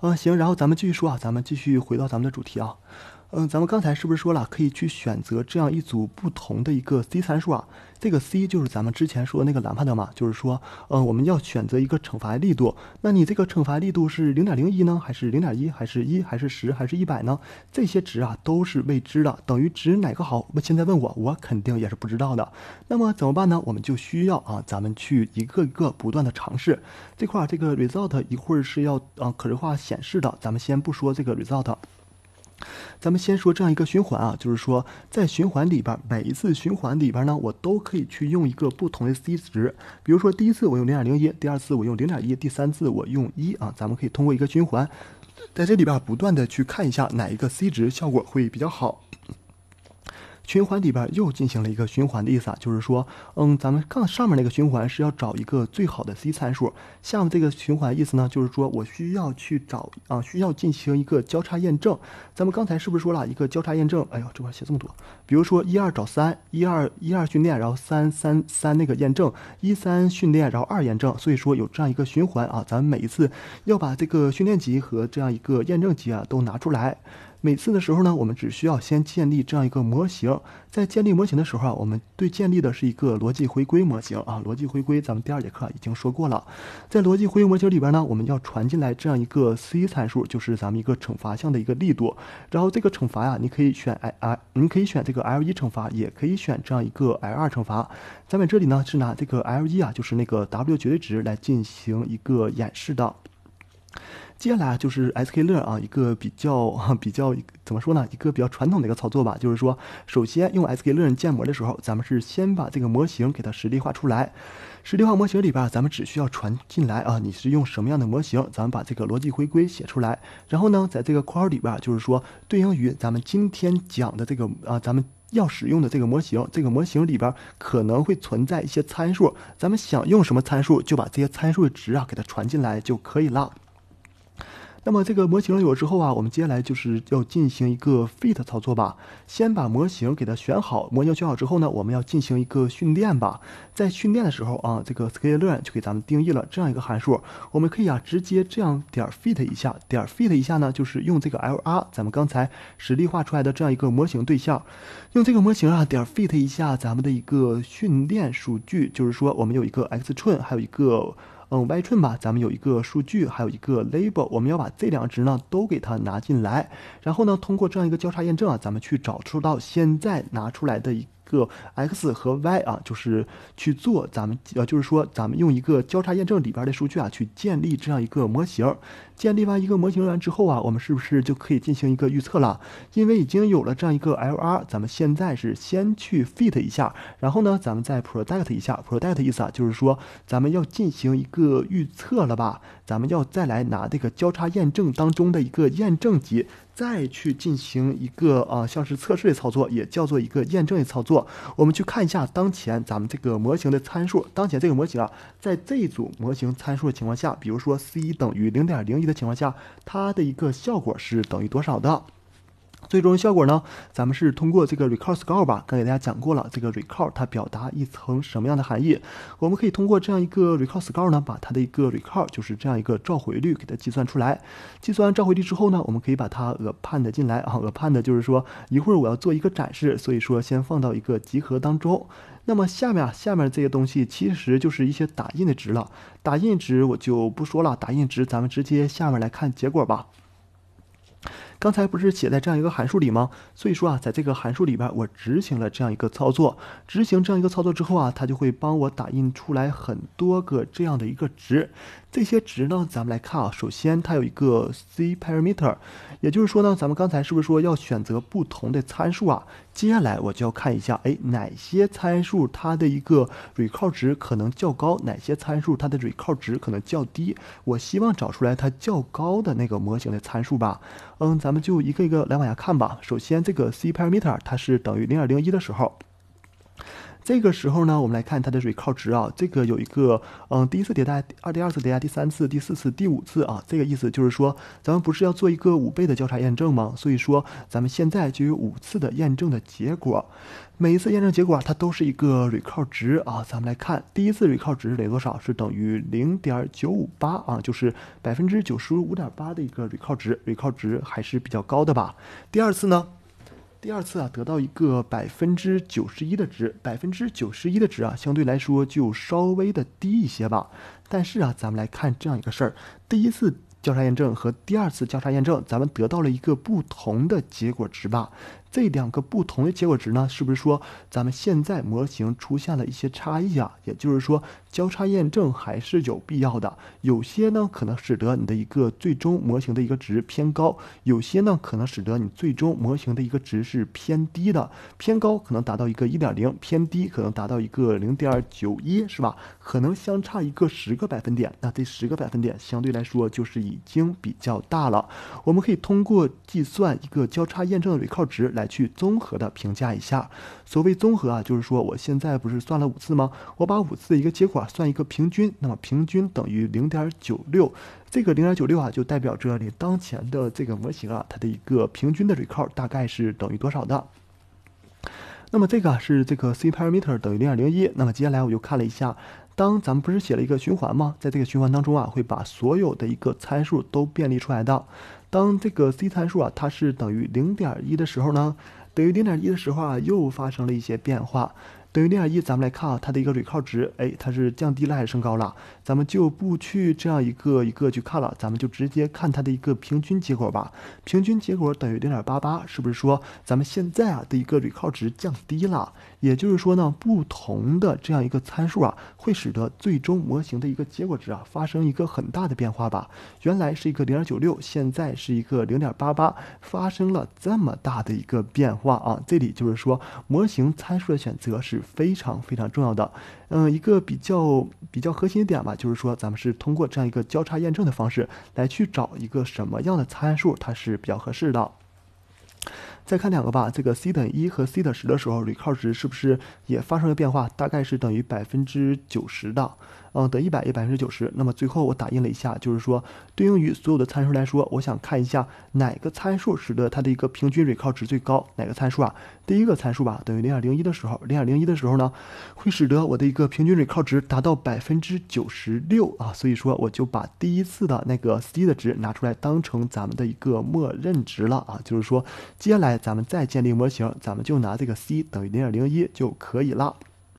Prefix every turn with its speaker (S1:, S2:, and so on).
S1: 啊，行，然后咱们继续说啊，咱们继续回到咱们的主题啊。嗯，咱们刚才是不是说了，可以去选择这样一组不同的一个 c 参数啊？这个 c 就是咱们之前说的那个蓝 a m 嘛，就是说，呃，我们要选择一个惩罚力度。那你这个惩罚力度是零点零一呢，还是零点一，还是一，还是十，还是一百呢？这些值啊都是未知的，等于值哪个好？现在问我，我肯定也是不知道的。那么怎么办呢？我们就需要啊，咱们去一个一个不断的尝试。这块儿这个 result 一会儿是要啊可视化显示的，咱们先不说这个 result。咱们先说这样一个循环啊，就是说在循环里边，每一次循环里边呢，我都可以去用一个不同的 c 值。比如说第一次我用零点零一，第二次我用零点一，第三次我用一啊。咱们可以通过一个循环，在这里边不断的去看一下哪一个 c 值效果会比较好。循环里边又进行了一个循环的意思啊，就是说，嗯，咱们刚上面那个循环是要找一个最好的 c 参数，下面这个循环意思呢，就是说我需要去找啊，需要进行一个交叉验证。咱们刚才是不是说了一个交叉验证？哎呦，这块写这么多，比如说一二找三，一二一二训练，然后三三三那个验证，一三训练，然后二验证。所以说有这样一个循环啊，咱们每一次要把这个训练集和这样一个验证集啊都拿出来。每次的时候呢，我们只需要先建立这样一个模型。在建立模型的时候啊，我们对建立的是一个逻辑回归模型啊。逻辑回归，咱们第二节课已经说过了。在逻辑回归模型里边呢，我们要传进来这样一个 C 参数，就是咱们一个惩罚项的一个力度。然后这个惩罚呀，你可以选 I I，你可以选这个 L1 惩罚，也可以选这样一个 L2 惩罚。咱们这里呢是拿这个 L1 啊，就是那个 W 绝对值来进行一个演示的。接下来就是 SKlearn 啊一个比较 比较怎么说呢？一个比较传统的一个操作吧，就是说，首先用 SKlearn 建模的时候，咱们是先把这个模型给它实例化出来。实例化模型里边，咱们只需要传进来啊，你是用什么样的模型，咱们把这个逻辑回归写出来。然后呢，在这个括号里边，就是说对应于咱们今天讲的这个啊，咱们要使用的这个模型，这个模型里边可能会存在一些参数，咱们想用什么参数，就把这些参数值啊给它传进来就可以了。那么这个模型有了之后啊，我们接下来就是要进行一个 fit 操作吧。先把模型给它选好，模型选好之后呢，我们要进行一个训练吧。在训练的时候啊，这个 sklearn 就给咱们定义了这样一个函数，我们可以啊直接这样点 fit 一下，点 fit 一下呢，就是用这个 lr，咱们刚才实例画出来的这样一个模型对象，用这个模型啊点 fit 一下咱们的一个训练数据，就是说我们有一个 x train，还有一个嗯 y t r 吧，咱们有一个数据，还有一个 label，我们要把这两值呢都给它拿进来，然后呢，通过这样一个交叉验证啊，咱们去找出到现在拿出来的一。个 x 和 y 啊，就是去做咱们呃，就是说咱们用一个交叉验证里边的数据啊，去建立这样一个模型。建立完一个模型完之后啊，我们是不是就可以进行一个预测了？因为已经有了这样一个 LR，咱们现在是先去 fit 一下，然后呢，咱们再 p r o d u c t 一下。p r o d u c t 意思啊，就是说咱们要进行一个预测了吧。咱们要再来拿这个交叉验证当中的一个验证集，再去进行一个啊，像是测试的操作，也叫做一个验证的操作。我们去看一下当前咱们这个模型的参数，当前这个模型啊，在这一组模型参数的情况下，比如说 C 等于零点零一的情况下，它的一个效果是等于多少的？最终效果呢？咱们是通过这个 recall score 吧？刚给大家讲过了，这个 recall 它表达一层什么样的含义？我们可以通过这样一个 recall score 呢，把它的一个 recall，就是这样一个召回率，给它计算出来。计算完召回率之后呢，我们可以把它 e 判 d 进来啊，e 判 d 就是说一会儿我要做一个展示，所以说先放到一个集合当中。那么下面啊，下面这些东西其实就是一些打印的值了，打印值我就不说了，打印值咱们直接下面来看结果吧。刚才不是写在这样一个函数里吗？所以说啊，在这个函数里边，我执行了这样一个操作，执行这样一个操作之后啊，它就会帮我打印出来很多个这样的一个值。这些值呢，咱们来看啊，首先它有一个 c parameter，也就是说呢，咱们刚才是不是说要选择不同的参数啊？接下来我就要看一下，哎，哪些参数它的一个 recall 值可能较高，哪些参数它的 recall 值可能较低。我希望找出来它较高的那个模型的参数吧。嗯，咱们就一个一个来往下看吧。首先，这个 c parameter 它是等于零点零一的时候。这个时候呢，我们来看它的 recall 值啊，这个有一个，嗯，第一次迭代，二第二次迭代，第三次、第四次、第五次啊，这个意思就是说，咱们不是要做一个五倍的交叉验证吗？所以说，咱们现在就有五次的验证的结果，每一次验证结果啊，它都是一个 recall 值啊。咱们来看，第一次 recall 值等于多少？是等于零点九五八啊，就是百分之九十五点八的一个蕊靠值，l l 值还是比较高的吧？第二次呢？第二次啊，得到一个百分之九十一的值，百分之九十一的值啊，相对来说就稍微的低一些吧。但是啊，咱们来看这样一个事儿：第一次交叉验证和第二次交叉验证，咱们得到了一个不同的结果值吧。这两个不同的结果值呢，是不是说咱们现在模型出现了一些差异啊？也就是说，交叉验证还是有必要的。有些呢可能使得你的一个最终模型的一个值偏高，有些呢可能使得你最终模型的一个值是偏低的。偏高可能达到一个一点零，偏低可能达到一个零点九一，是吧？可能相差一个十个百分点。那这十个百分点相对来说就是已经比较大了。我们可以通过计算一个交叉验证的尾靠值来。去综合的评价一下，所谓综合啊，就是说我现在不是算了五次吗？我把五次的一个结果啊算一个平均，那么平均等于零点九六，这个零点九六啊就代表着你当前的这个模型啊它的一个平均的 re l 大概是等于多少的。那么这个是这个 c parameter 等于零点零一，那么接下来我就看了一下。当咱们不是写了一个循环吗？在这个循环当中啊，会把所有的一个参数都便利出来的。当这个 c 参数啊，它是等于零点一的时候呢，等于零点一的时候啊，又发生了一些变化。等于零点一，咱们来看啊，它的一个可靠值，哎，它是降低了还是升高了？咱们就不去这样一个一个去看了，咱们就直接看它的一个平均结果吧。平均结果等于零点八八，是不是说咱们现在啊的一个可靠值降低了？也就是说呢，不同的这样一个参数啊，会使得最终模型的一个结果值啊发生一个很大的变化吧。原来是一个零点九六，现在是一个零点八八，发生了这么大的一个变化啊。这里就是说，模型参数的选择是非常非常重要的。嗯，一个比较比较核心的点吧，就是说，咱们是通过这样一个交叉验证的方式来去找一个什么样的参数它是比较合适的。再看两个吧，这个 c 等于一和 c 等十的时候，蕊靠值是不是也发生了变化？大概是等于百分之九十的，嗯，得一百也百分之九十。那么最后我打印了一下，就是说对应于所有的参数来说，我想看一下哪个参数使得它的一个平均蕊靠值最高？哪个参数啊？第一个参数吧，等于零点零一的时候，零点零一的时候呢，会使得我的一个平均蕊靠值达到百分之九十六啊。所以说我就把第一次的那个 c 的值拿出来当成咱们的一个默认值了啊，就是说接下来。咱们再建立模型，咱们就拿这个 c 等于零点零一就可以了。